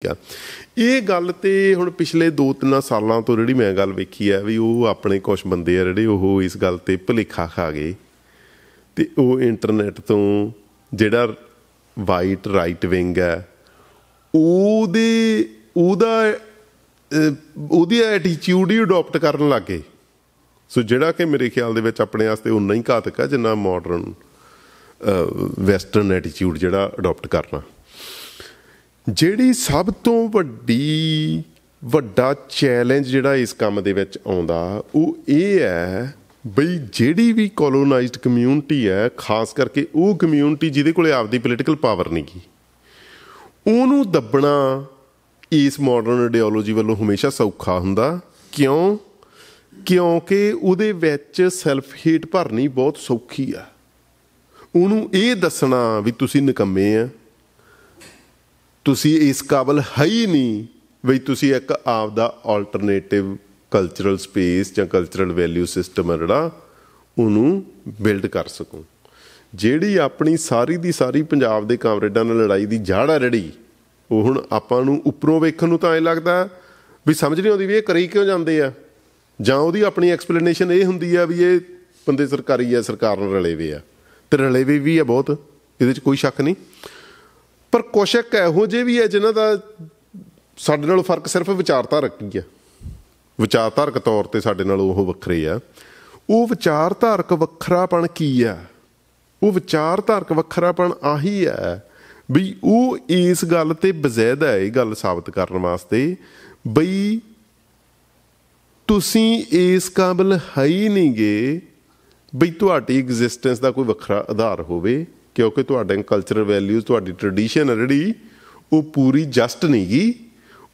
ਠੀਕ ਆ ਇਹ ਗੱਲ ਤੇ ਹੁਣ ਪਿਛਲੇ 2-3 ਸਾਲਾਂ ਤੋਂ ਜਿਹੜੀ ਮੈਂ ਗੱਲ ਵੇਖੀ ਆ ਵੀ ਉਹ ਆਪਣੇ ਕੁਝ ਬੰਦੇ ਆ ਜਿਹੜੇ ਉਹ ਇਸ ਗੱਲ ਤੇ ਭਲੇਖਾ ਖਾ ਗਏ ਤੇ ਉਹ ਇੰਟਰਨੈਟ ਤੋਂ ਜਿਹੜਾ ਵਾਈਟ ਰਾਈਟ ਵਿੰਗ ਹੈ ਉਹਦੇ ਉਹਦਾ ਉਹਦੀ ਐਟੀਟਿਊਡ ਹੀ ਅਡਾਪਟ ਕਰਨ ਲੱਗੇ ਸੋ ਜਿਹੜਾ ਕਿ ਮੇਰੇ ਖਿਆਲ ਦੇ ਵਿੱਚ ਆਪਣੇ ਵਾਸਤੇ ਉਨਾ ਹੀ ਘਾਤਕ ਹੈ ਜਿੰਨਾ ਮਾਡਰਨ ਵੈਸਟਰਨ ਐਟੀਟਿਊਡ ਜਿਹੜਾ ਅਡਾਪਟ ਕਰਨਾ ਜਿਹੜੀ ਸਭ ਤੋਂ ਵੱਡੀ ਵੱਡਾ ਚੈਲੰਜ ਜਿਹੜਾ ਇਸ ਕੰਮ ਦੇ ਵਿੱਚ ਆਉਂਦਾ ਉਹ ਇਹ ਹੈ ਬਈ ਜਿਹੜੀ ਵੀ ਕੋਲੋਨਾਈਜ਼ਡ ਕਮਿਊਨਿਟੀ ਹੈ ਖਾਸ ਕਰਕੇ ਉਹ ਕਮਿਊਨਿਟੀ ਜਿਹਦੇ ਕੋਲੇ ਆਪਦੀ ਪੋਲੀਟੀਕਲ ਪਾਵਰ ਨਹੀਂ ਗਈ ਉਹਨੂੰ ਦੱਬਣਾ ਇਸ ਮਾਡਰਨ ਆਈਡੀਓਲੋਜੀ ਵੱਲੋਂ ਹਮੇਸ਼ਾ ਸੌਖਾ ਹੁੰਦਾ ਕਿਉਂ ਕਿਉਂਕਿ ਉਹਦੇ ਵਿੱਚ ਸੈਲਫ ਹੇਟ ਭਰਨੀ ਬਹੁਤ ਸੌਖੀ ਆ ਉਹਨੂੰ ਇਹ ਦੱਸਣਾ ਵੀ ਤੁਸੀਂ ਨਿਕੰਮੇ ਆ ਤੁਸੀਂ ਇਸ ਕਾਬਲ ਹੈ ਹੀ ਨਹੀਂ ਵੀ ਤੁਸੀਂ ਇੱਕ ਆਪ ਦਾ ਆਲਟਰਨੇਟਿਵ ਕਲਚਰਲ ਸਪੇਸ ਜਾਂ ਕਲਚਰਲ ਵੈਲਿਊ ਸਿਸਟਮ ਹੈ ਜਿਹੜਾ ਉਹਨੂੰ ਬਿਲਡ ਕਰ ਸਕੋ ਜਿਹੜੀ ਆਪਣੀ ਸਾਰੀ ਦੀ ਸਾਰੀ ਪੰਜਾਬ ਦੇ ਕਾਮਰੇਡਾਂ ਨਾਲ ਲੜਾਈ ਦੀ ਜੜ ਆ ਰੜੀ ਉਹ ਹੁਣ ਆਪਾਂ ਨੂੰ ਉੱਪਰੋਂ ਵੇਖਣ ਨੂੰ ਤਾਂ ਐ ਲੱਗਦਾ ਵੀ ਸਮਝ ਨਹੀਂ ਆਉਂਦੀ ਵੀ ਇਹ ਕਰੀ ਕਿਉਂ ਜਾਂਦੇ ਆ ਜਾਂ ਉਹਦੀ ਆਪਣੀ ਐਕਸਪਲੇਨੇਸ਼ਨ ਇਹ ਹੁੰਦੀ ਆ ਵੀ ਇਹ ਬੰਦੇ ਸਰਕਾਰੀ ਆ ਸਰਕਾਰ ਨਾਲ ਰਲੇਵੇ ਵੇ ਆ ਤੇ ਰਲੇ ਵੇ ਵੀ ਆ ਬਹੁਤ ਇਹਦੇ 'ਚ ਕੋਈ ਸ਼ੱਕ ਨਹੀਂ ਪਰ ਕੋਸ਼ਕ ਇਹੋ ਜਿਹੇ ਵੀ ਹੈ ਜਿਨ੍ਹਾਂ ਦਾ ਸਾਡੇ ਨਾਲ ਫਰਕ ਸਿਰਫ ਵਿਚਾਰਧਾਰਕ ਹੀ ਹੈ ਵਿਚਾਰਧਾਰਕ ਤੌਰ ਤੇ ਸਾਡੇ ਨਾਲ ਉਹ ਵੱਖਰੇ ਆ ਉਹ ਵਿਚਾਰਧਾਰਕ ਵੱਖਰਾਪਣ ਕੀ ਆ ਉਹ ਵਿਚਾਰਧਾਰਕ ਵੱਖਰਾਪਣ ਆਹੀ ਹੈ ਵੀ ਉਹ ਇਸ ਗੱਲ ਤੇ ਬਜ਼ਾਇਦ ਹੈ ਇਹ ਗੱਲ ਸਾਬਤ ਕਰਨ ਵਾਸਤੇ ਬਈ ਤੁਸੀਂ ਇਸ ਕਾਬਲ ਹੈ ਹੀ ਨਹੀਂਗੇ ਬਈ ਤੁਹਾਡੀ ਐਗਜ਼ਿਸਟੈਂਸ ਦਾ ਕੋਈ ਵੱਖਰਾ ਆਧਾਰ ਹੋਵੇ ਕਿਉਂਕਿ ਤੁਹਾਡੇ ਕਲਚਰਲ ਵੈਲਿਊਜ਼ ਤੁਹਾਡੀ ਟ੍ਰੈਡੀਸ਼ਨ ਹੈ ਜਿਹੜੀ ਉਹ ਪੂਰੀ ਜਸਟ ਨਹੀਂਗੀ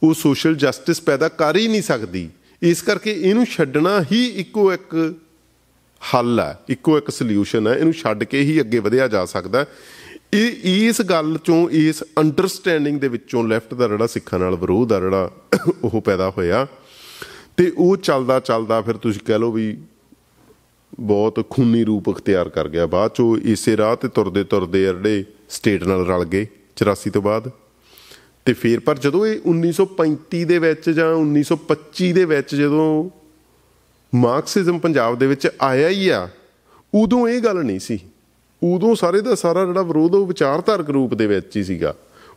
ਉਹ ਸੋਸ਼ਲ ਜਸਟਿਸ ਪੈਦਾ ਕਰ ਹੀ ਨਹੀਂ ਸਕਦੀ ਇਸ ਕਰਕੇ ਇਹਨੂੰ ਛੱਡਣਾ ਹੀ ਇੱਕੋ ਇੱਕ ਹੱਲ ਹੈ ਇੱਕੋ ਇੱਕ ਸੋਲੂਸ਼ਨ ਹੈ ਇਹਨੂੰ ਛੱਡ ਕੇ ਹੀ ਅੱਗੇ ਵਧਿਆ ਜਾ ਸਕਦਾ ਇਹ ਇਸ ਗੱਲ ਚੋਂ ਇਸ ਅੰਡਰਸਟੈਂਡਿੰਗ ਦੇ ਵਿੱਚੋਂ ਲੈਫਟ ਦਾ ਜਿਹੜਾ ਸਿੱਖਾਂ ਨਾਲ ਵਿਰੋਧ ਆ ਜਿਹੜਾ ਉਹ ਪੈਦਾ ਹੋਇਆ ਤੇ ਉਹ ਚੱਲਦਾ ਚੱਲਦਾ ਫਿਰ ਤੁਸੀਂ ਕਹਿ ਲਓ ਵੀ ਬਹੁਤ ਖੂਨੀ ਰੂਪ ਅਖਤਿਆਰ ਕਰ ਗਿਆ ਬਾਅਦ ਚੋ ਇਸੇ ਰਾਹ ਤੇ ਤੁਰਦੇ ਤੁਰਦੇ ਜਿਹੜੇ ਸਟੇਟ ਨਾਲ ਰਲ ਗਏ 84 ਤੋਂ ਬਾਅਦ ਤੇ ਫਿਰ ਪਰ ਜਦੋਂ ਇਹ 1935 ਦੇ ਵਿੱਚ ਜਾਂ 1925 ਦੇ ਵਿੱਚ ਜਦੋਂ ਮਾਰਕਸਿਜ਼ਮ ਪੰਜਾਬ ਦੇ ਵਿੱਚ ਆਇਆ ਹੀ ਆ ਉਦੋਂ ਇਹ ਗੱਲ ਨਹੀਂ ਸੀ ਉਦੋਂ ਸਾਰੇ ਦਾ ਸਾਰਾ ਜਿਹੜਾ ਵਿਰੋਧ ਉਹ ਵਿਚਾਰਧਾਰਕ ਰੂਪ ਦੇ ਵਿੱਚ ਹੀ ਸੀਗਾ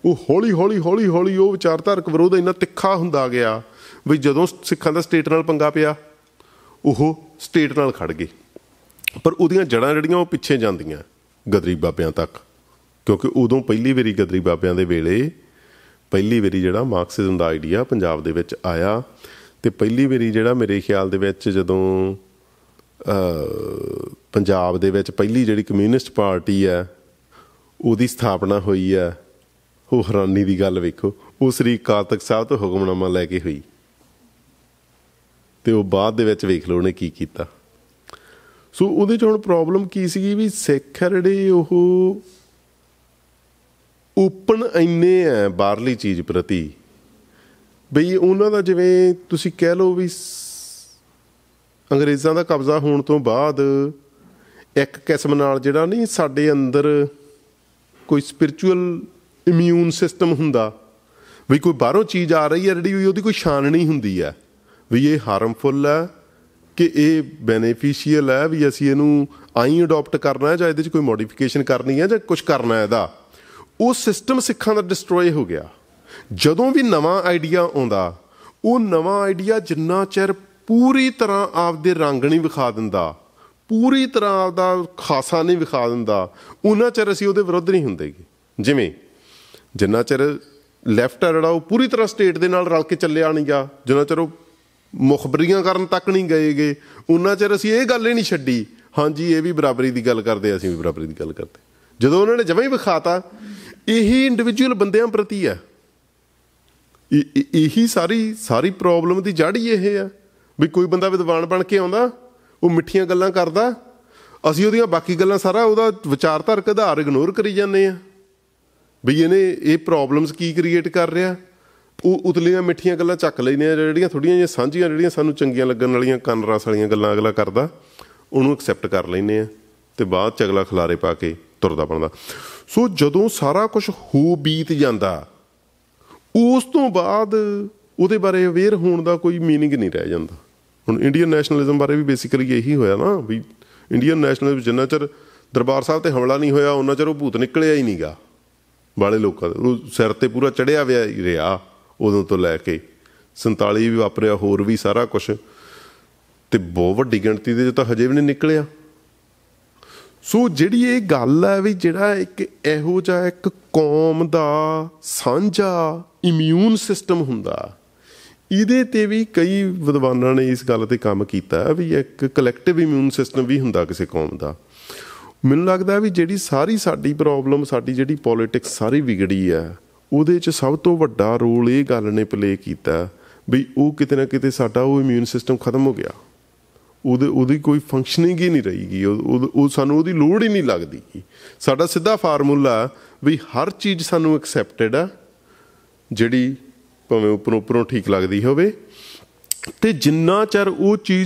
ਉਹ ਹੌਲੀ ਹੌਲੀ ਹੌਲੀ ਹੌਲੀ ਉਹ ਵਿਚਾਰਧਾਰਕ ਵਿਰੋਧ ਇੰਨਾ ਤਿੱਖਾ ਹੁੰਦਾ ਗਿਆ ਵੀ ਜਦੋਂ ਸਿੱਖਾਂ ਦਾ ਸਟੇਟ ਨਾਲ ਪੰਗਾ ਪਿਆ ਉਹ ਸਟੇਟ ਨਾਲ ਖੜ ਗਏ ਪਰ ਉਹਦੀਆਂ ਜੜਾਂ ਜਿਹੜੀਆਂ ਉਹ ਪਿੱਛੇ ਜਾਂਦੀਆਂ ਗਦਰੀ ਬਾਬਿਆਂ ਤੱਕ ਕਿਉਂਕਿ ਉਦੋਂ ਪਹਿਲੀ ਵਾਰੀ ਗਦਰੀ ਬਾਬਿਆਂ ਦੇ ਵੇਲੇ ਪਹਿਲੀ ਵਾਰੀ ਜਿਹੜਾ ਮਾਰਕਸਿਜ਼ਮ ਦਾ ਆਈਡੀਆ ਪੰਜਾਬ ਦੇ ਵਿੱਚ ਆਇਆ ਤੇ ਪਹਿਲੀ ਵਾਰੀ ਜਿਹੜਾ ਮੇਰੇ ਖਿਆਲ ਦੇ ਵਿੱਚ ਜਦੋਂ ਪੰਜਾਬ ਦੇ ਵਿੱਚ ਪਹਿਲੀ ਜਿਹੜੀ ਕਮਿਊਨਿਸਟ ਪਾਰਟੀ ਹੈ ਉਹਦੀ ਸਥਾਪਨਾ ਹੋਈ ਹੈ ਉਹ ਹੈਰਾਨੀ ਦੀ ਗੱਲ ਵੇਖੋ ਉਹ ਸ੍ਰੀ ਕਾਤਕ ਸਾਹਿਬ ਤੋਂ ਹੁਕਮਨਾਮਾ ਲੈ ਕੇ ਹੋਈ ਤੇ ਉਹ ਬਾਅਦ ਦੇ ਵਿੱਚ ਵੇਖ ਲਓ ਉਹਨੇ ਕੀ ਕੀਤਾ ਸੋ ਉਹਦੇ ਚ ਹੁਣ ਪ੍ਰੋਬਲਮ ਕੀ ਸੀਗੀ ਵੀ ਸਿੱਖ ਜਿਹੜੇ ਉਹ ਓਪਨ ਇੰਨੇ ਆ ਬਾਹਰਲੀ ਚੀਜ਼ ਪ੍ਰਤੀ ਬਈ ਉਹਨਾਂ ਦਾ ਜਿਵੇਂ ਤੁਸੀਂ ਕਹਿ ਲਓ ਵੀ ਅੰਗਰੇਜ਼ਾਂ ਦਾ ਕਬਜ਼ਾ ਹੋਣ ਤੋਂ ਬਾਅਦ ਇੱਕ ਕਿਸਮ ਨਾਲ ਜਿਹੜਾ ਨਹੀਂ ਸਾਡੇ ਅੰਦਰ ਕੋਈ ਸਪਿਰਚੁਅਲ ਇਮਿਊਨ ਸਿਸਟਮ ਹੁੰਦਾ ਵੀ ਕੋਈ ਬਾਹਰੋਂ ਚੀਜ਼ ਆ ਰਹੀ ਹੈ ਜਿਹੜੀ ਉਹਦੀ ਕੋਈ ਨਹੀਂ ਹੁੰਦੀ ਆ ਵੀ ਇਹ ਹਾਰਮਫੁਲ ਆ ਕਿ ਇਹ ਬੈਨੀਫੀਸ਼ੀਅਲ ਹੈ ਵੀ ਅਸੀਂ ਇਹਨੂੰ ਆਈ ਅਡਾਪਟ ਕਰਨਾ ਹੈ ਜਾਂ ਇਹਦੇ 'ਚ ਕੋਈ ਮੋਡੀਫਿਕੇਸ਼ਨ ਕਰਨੀ ਹੈ ਜਾਂ ਕੁਝ ਕਰਨਾ ਹੈ ਇਹਦਾ ਉਹ ਸਿਸਟਮ ਸਿੱਖਾਂ ਦਾ ਡਿਸਟਰੋਏ ਹੋ ਗਿਆ ਜਦੋਂ ਵੀ ਨਵਾਂ ਆਈਡੀਆ ਆਉਂਦਾ ਉਹ ਨਵਾਂ ਆਈਡੀਆ ਜਿੰਨਾ ਚਿਰ ਪੂਰੀ ਤਰ੍ਹਾਂ ਆਪਦੇ ਰੰਗ ਨਹੀਂ ਵਿਖਾ ਦਿੰਦਾ ਪੂਰੀ ਤਰ੍ਹਾਂ ਆਪਦਾ ਖਾਸਾ ਨਹੀਂ ਵਿਖਾ ਦਿੰਦਾ ਉਹਨਾਂ ਚਿਰ ਅਸੀਂ ਉਹਦੇ ਵਿਰੁੱਧ ਨਹੀਂ ਹੁੰਦੇਗੇ ਜਿਵੇਂ ਜਿੰਨਾ ਚਿਰ ਲੈਫਟ ਆ ਜਿਹੜਾ ਉਹ ਪੂਰੀ ਤਰ੍ਹਾਂ ਸਟੇਟ ਦੇ ਨਾਲ ਰਲ ਕੇ ਚੱਲਿਆ ਨਹੀਂ ਜਿੰਨਾ ਚਿਰ ਉਹ ਮੁਖਬਰੀਆਂ ਕਰਨ ਤੱਕ ਨਹੀਂ ਗਏਗੇ ਉਹਨਾਂ ਚਿਰ ਅਸੀਂ ਇਹ ਗੱਲ ਹੀ ਨਹੀਂ ਛੱਡੀ ਹਾਂਜੀ ਇਹ ਵੀ ਬਰਾਬਰੀ ਦੀ ਗੱਲ ਕਰਦੇ ਅਸੀਂ ਵੀ ਬਰਾਬਰੀ ਦੀ ਗੱਲ ਕਰਦੇ ਜਦੋਂ ਉਹਨਾਂ ਨੇ ਜਮਾਂ ਹੀ ਵਿਖਾਤਾ ਇਹੀ ਇੰਡੀਵਿਜੂਅਲ ਬੰਦਿਆਂ ਪ੍ਰਤੀ ਆ ਇਹੀ ਸਾਰੀ ਸਾਰੀ ਪ੍ਰੋਬਲਮ ਦੀ ਜੜ ਹੀ ਇਹ ਆ ਵੀ ਕੋਈ ਬੰਦਾ ਵਿਦਵਾਨ ਬਣ ਕੇ ਆਉਂਦਾ ਉਹ ਮਿੱਠੀਆਂ ਗੱਲਾਂ ਕਰਦਾ ਅਸੀਂ ਉਹਦੀਆਂ ਬਾਕੀ ਗੱਲਾਂ ਸਾਰਾ ਉਹਦਾ ਵਿਚਾਰਧਾਰਕ ਆਧਾਰ ਇਗਨੋਰ ਕਰੀ ਜਾਂਦੇ ਆ ਵੀ ਇਹਨੇ ਇਹ ਪ੍ਰੋਬਲਮਸ ਕੀ ਕ੍ਰੀਏਟ ਕਰ ਰਿਹਾ ਉਹ ਉਤਲੀਆਂ ਮਿੱਠੀਆਂ ਗੱਲਾਂ ਚੱਕ ਲੈਨੇ ਆ ਜਿਹੜੀਆਂ ਥੋੜੀਆਂ ਜਿਹੀਆਂ ਸਾਂਝੀਆਂ ਜਿਹੜੀਆਂ ਸਾਨੂੰ ਚੰਗੀਆਂ ਲੱਗਣ ਵਾਲੀਆਂ ਕੰਨ ਰਸ ਵਾਲੀਆਂ ਗੱਲਾਂ ਅਗਲਾ ਕਰਦਾ ਉਹਨੂੰ ਐਕਸੈਪਟ ਕਰ ਲੈਨੇ ਆ ਤੇ ਬਾਅਦ ਚ ਅਗਲਾ ਖਲਾਰੇ ਪਾ ਕੇ ਤੁਰਦਾ ਬਣਦਾ ਸੋ ਜਦੋਂ ਸਾਰਾ ਕੁਝ ਹੋ ਬੀਤ ਜਾਂਦਾ ਉਸ ਤੋਂ ਬਾਅਦ ਉਹਦੇ ਬਾਰੇ ਅਵੇਅਰ ਹੋਣ ਦਾ ਕੋਈ मीनिंग ਨਹੀਂ ਰਹਿ ਜਾਂਦਾ ਹੁਣ ਇੰਡੀਅਨ ਨੈਸ਼ਨਲਿਜ਼ਮ ਬਾਰੇ ਵੀ ਬੇਸਿਕਲੀ ਇਹੀ ਹੋਇਆ ਨਾ ਵੀ ਇੰਡੀਅਨ ਨੈਸ਼ਨਲਿਜ਼ਮ ਜਿੰਨਾ ਚਿਰ ਦਰਬਾਰ ਸਾਹਿਬ ਤੇ ਹਮਲਾ ਨਹੀਂ ਹੋਇਆ ਉਹਨਾਂ ਚਿਰ ਉਹ ਭੂਤ ਨਿਕਲਿਆ ਹੀ ਨਹੀਂਗਾ ਵਾਲੇ ਲੋਕਾਂ ਦਾ ਸਿਰ ਤੇ ਪੂਰਾ ਚੜਿਆ ਹੋਇਆ ਹੀ ਰਿਹਾ ਉਦੋਂ ਤੋਂ ਲੈ ਕੇ 47 ਵੀ ਵਾਪਰਿਆ ਹੋਰ ਵੀ ਸਾਰਾ ਕੁਝ ਤੇ ਬਹੁਤ ਵੱਡੀ ਗਿਣਤੀ ਦੇ ਤਾਂ ਹਜੇ ਵੀ ਨਹੀਂ ਨਿਕਲਿਆ ਸੋ ਜਿਹੜੀ ਇਹ ਗੱਲ ਹੈ ਵੀ ਜਿਹੜਾ ਇੱਕ ਇਹੋ ਜਿਹਾ ਇੱਕ ਕੌਮ ਦਾ ਸਾਂਝਾ ਇਮਿਊਨ ਸਿਸਟਮ ਹੁੰਦਾ ਇਹਦੇ ਤੇ ਵੀ ਕਈ ਵਿਦਵਾਨਾਂ ਨੇ ਇਸ ਗੱਲ ਤੇ ਕੰਮ ਕੀਤਾ ਵੀ ਇੱਕ ਕਲੈਕਟਿਵ ਇਮਿਊਨ ਸਿਸਟਮ ਵੀ ਹੁੰਦਾ ਕਿਸੇ ਕੌਮ ਦਾ ਮੈਨੂੰ ਲੱਗਦਾ ਵੀ ਜਿਹੜੀ ਸਾਰੀ ਸਾਡੀ ਪ੍ਰੋਬਲਮ ਸਾਡੀ ਜਿਹੜੀ ਪੋਲਿਟਿਕਸ ਸਾਰੀ ਵਿਗੜੀ ਆ ਉਹਦੇ 'ਚ ਸਭ ਤੋਂ ਵੱਡਾ ਰੋਲ ਇਹ ਗੱਲ ਨੇ ਪਲੇ ਕੀਤਾ ਵੀ ਉਹ ਕਿਤੇ ਨਾ ਕਿਤੇ ਸਾਡਾ ਉਹ ਇਮਿਊਨ ਸਿਸਟਮ ਖਤਮ ਹੋ ਗਿਆ ਉਹਦੇ ਉਹਦੀ ਕੋਈ ਫੰਕਸ਼ਨਿੰਗ ਹੀ ਨਹੀਂ ਰਹੀਗੀ ਉਹ ਸਾਨੂੰ ਉਹਦੀ ਲੋੜ ਹੀ ਨਹੀਂ ਲੱਗਦੀ ਸਾਡਾ ਸਿੱਧਾ ਫਾਰਮੂਲਾ ਵੀ ਹਰ ਚੀਜ਼ ਸਾਨੂੰ ਐਕਸੈਪਟਡ ਆ ਜਿਹੜੀ ਭਾਵੇਂ ਉੱਪਰੋਂ ਉੱਪਰੋਂ ਠੀਕ ਲੱਗਦੀ ਹੋਵੇ ਤੇ ਜਿੰਨਾ ਚਿਰ ਉਹ ਚੀਜ਼